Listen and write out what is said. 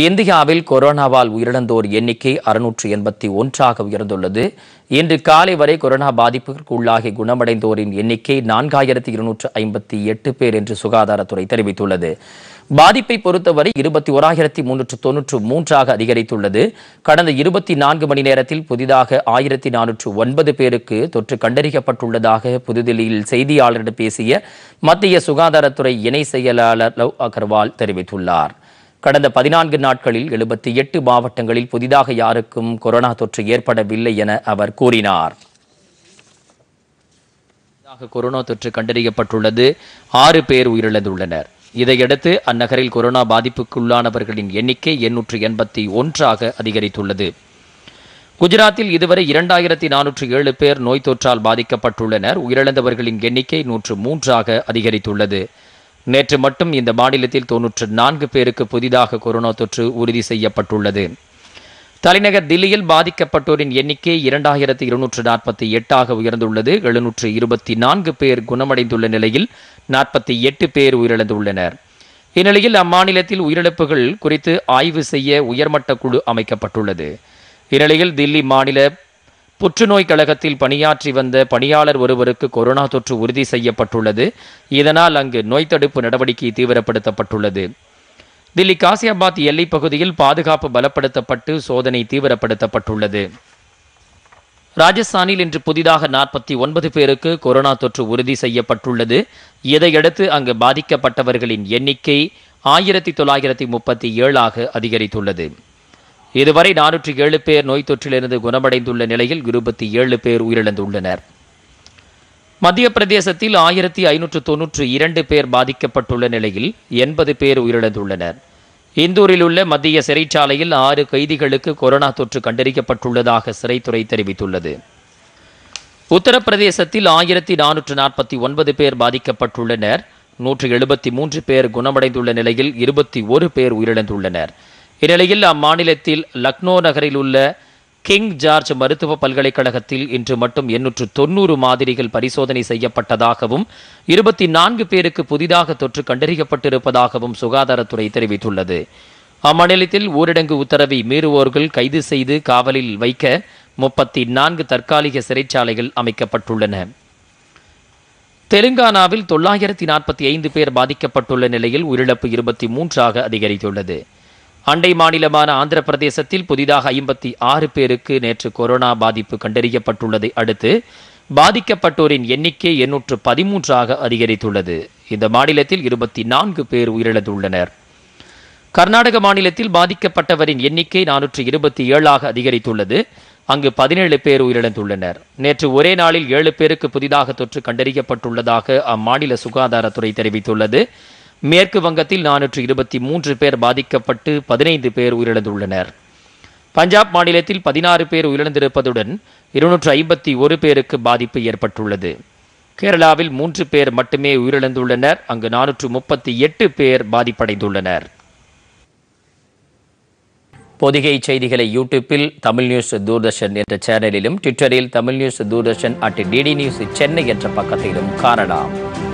இந்தியாவில் கொரோனாவால் உயிரிழந்தோர் எண்ணிக்கை அறுநூற்று எண்பத்தி ஒன்றாக உயர்ந்துள்ளது இன்று காலை வரை கொரோனா பாதிப்புக்கு உள்ளாகி குணமடைந்தோரின் எண்ணிக்கை நான்காயிரத்தி இருநூற்று ஐம்பத்தி எட்டு பேர் என்று சுகாதாரத்துறை தெரிவித்துள்ளது பாதிப்பை பொறுத்தவரை இருபத்தி ஓராயிரத்தி முன்னூற்று தொன்னூற்று மூன்றாக அதிகரித்துள்ளது கடந்த இருபத்தி நான்கு மணி நேரத்தில் புதிதாக ஆயிரத்தி நானூற்று ஒன்பது பேருக்கு தொற்று கண்டறியப்பட்டுள்ளதாக புதுதில்லியில் செய்தியாளரிடம் பேசிய மத்திய சுகாதாரத்துறை இணை செயலாளர் லவ் அகர்வால் தெரிவித்துள்ளார் கடந்த பதினான்கு நாட்களில் எழுபத்தி எட்டு மாவட்டங்களில் புதிதாக யாருக்கும் கொரோனா தொற்று ஏற்படவில்லை என அவர் கூறினார் கொரோனா தொற்று கண்டறியப்பட்டுள்ளது ஆறு பேர் உயிரிழந்துள்ளனர் இதையடுத்து அந்நகரில் கொரோனா பாதிப்புக்குள்ளானவர்களின் எண்ணிக்கை எண்ணூற்று எண்பத்தி ஒன்றாக அதிகரித்துள்ளது குஜராத்தில் இதுவரை இரண்டாயிரத்தி நானூற்று ஏழு பேர் நோய் தொற்றால் பாதிக்கப்பட்டுள்ளனர் உயிரிழந்தவர்களின் எண்ணிக்கை நூற்று மூன்றாக அதிகரித்துள்ளது நேற்று மட்டும் இந்த மாநிலத்தில் தொன்னூற்று நான்கு பேருக்கு புதிதாக கொரோனா தொற்று உறுதி செய்யப்பட்டுள்ளது தலைநகர் தில்லியில் பாதிக்கப்பட்டோரின் எண்ணிக்கை இரண்டாயிரத்தி இருநூற்று நாற்பத்தி எட்டாக உயர்ந்துள்ளது எழுநூற்று இருபத்தி நான்கு பேர் குணமடைந்துள்ள நிலையில் நாற்பத்தி எட்டு பேர் உயிரிழந்துள்ளனர் இந்நிலையில் அம்மாநிலத்தில் உயிரிழப்புகள் குறித்து ஆய்வு செய்ய உயர்மட்ட குழு அமைக்கப்பட்டுள்ளது இந்நிலையில் தில்லி மாநில புற்றுநோய் கழகத்தில் பணியாற்றி வந்த பணியாளர் ஒருவருக்கு கொரோனா தொற்று உறுதி செய்யப்பட்டுள்ளது இதனால் அங்கு நோய் தடுப்பு நடவடிக்கை தீவிரப்படுத்தப்பட்டுள்ளது தில்லி காசியாபாத் எல்லைப் பகுதியில் பாதுகாப்பு பலப்படுத்தப்பட்டு சோதனை தீவிரப்படுத்தப்பட்டுள்ளது ராஜஸ்தானில் இன்று புதிதாக நாற்பத்தி ஒன்பது பேருக்கு கொரோனா தொற்று உறுதி செய்யப்பட்டுள்ளது இதையடுத்து அங்கு பாதிக்கப்பட்டவர்களின் எண்ணிக்கை ஆயிரத்தி தொள்ளாயிரத்தி முப்பத்தி ஏழாக அதிகரித்துள்ளது இதுவரை நானூற்றி ஏழு பேர் நோய் தொற்றிலிருந்து குணமடைந்துள்ள நிலையில் இருபத்தி ஏழு பேர் உயிரிழந்துள்ளனர் மத்திய பிரதேசத்தில் ஆயிரத்தி ஐநூற்று தொன்னூற்று இரண்டு பேர் பாதிக்கப்பட்டுள்ள நிலையில் எண்பது பேர் உயிரிழந்துள்ளனர் இந்தூரில் உள்ள மத்திய சிறைச்சாலையில் ஆறு கைதிகளுக்கு கொரோனா தொற்று கண்டறியப்பட்டுள்ளதாக சிறைத்துறை தெரிவித்துள்ளது உத்தரப்பிரதேசத்தில் ஆயிரத்தி நானூற்று நாற்பத்தி ஒன்பது பேர் பாதிக்கப்பட்டுள்ளனர் நூற்று எழுபத்தி மூன்று பேர் குணமடைந்துள்ள நிலையில் இருபத்தி ஒரு பேர் உயிரிழந்துள்ளனர் இந்நிலையில் அம்மாநிலத்தில் லக்னோ நகரில் உள்ள கிங் ஜார்ஜ் மருத்துவ பல்கலைக்கழகத்தில் இன்று மட்டும் எண்ணூற்று தொன்னூறு மாதிரிகள் பரிசோதனை செய்யப்பட்டதாகவும் இருபத்தி நான்கு பேருக்கு புதிதாக தொற்று கண்டறியப்பட்டிருப்பதாகவும் சுகாதாரத்துறை தெரிவித்துள்ளது அம்மாநிலத்தில் ஊரடங்கு உத்தரவை மீறுவோர்கள் கைது செய்து காவலில் வைக்க முப்பத்தி நான்கு தற்காலிக சிறைச்சாலைகள் அமைக்கப்பட்டுள்ளன தெலுங்கானாவில் தொள்ளாயிரத்தி நாற்பத்தி ஐந்து பேர் பாதிக்கப்பட்டுள்ள நிலையில் உயிரிழப்பு இருபத்தி மூன்றாக அதிகரித்துள்ளது அண்டை மாநிலமான ஆந்திர பிரதேசத்தில் புதிதாக ஐம்பத்தி ஆறு பேருக்கு நேற்று கொரோனா பாதிப்பு கண்டறியப்பட்டுள்ளதை அடுத்து பாதிக்கப்பட்டோரின் எண்ணிக்கை எண்ணூற்று பதிமூன்றாக அதிகரித்துள்ளது இந்த மாநிலத்தில் இருபத்தி நான்கு பேர் உயிரிழந்துள்ளனர் கர்நாடக மாநிலத்தில் பாதிக்கப்பட்டவரின் எண்ணிக்கை நானூற்று இருபத்தி ஏழாக அதிகரித்துள்ளது அங்கு பதினேழு பேர் உயிரிழந்துள்ளனர் நேற்று ஒரே நாளில் ஏழு பேருக்கு புதிதாக தொற்று கண்டறியப்பட்டுள்ளதாக அம்மாநில சுகாதாரத்துறை தெரிவித்துள்ளது மேற்கு வங்கத்தில் நானூற்று இருபத்தி மூன்று பேர் பாதிக்கப்பட்டு பதினைந்து பேர் உயிரிழந்துள்ளனர் பஞ்சாப் மாநிலத்தில் பதினாறு பேர் உயிரிழந்திருப்பதுடன் இருநூற்று ஐம்பத்தி ஒரு பேருக்கு பாதிப்பு ஏற்பட்டுள்ளது கேரளாவில் மூன்று பேர் மட்டுமே உயிரிழந்துள்ளனர் அங்கு நானூற்று முப்பத்தி எட்டு பேர் பாதிப்படைந்துள்ளனர் பொதிகை செய்திகளை யூடியூப்பில் தமிழ் நியூஸ் தூர்தர்ஷன் என்ற சேனலிலும் ட்விட்டரில் Tamil news Doordarshan at DD news Chennai என்ற பக்கத்திலும் காணலாம்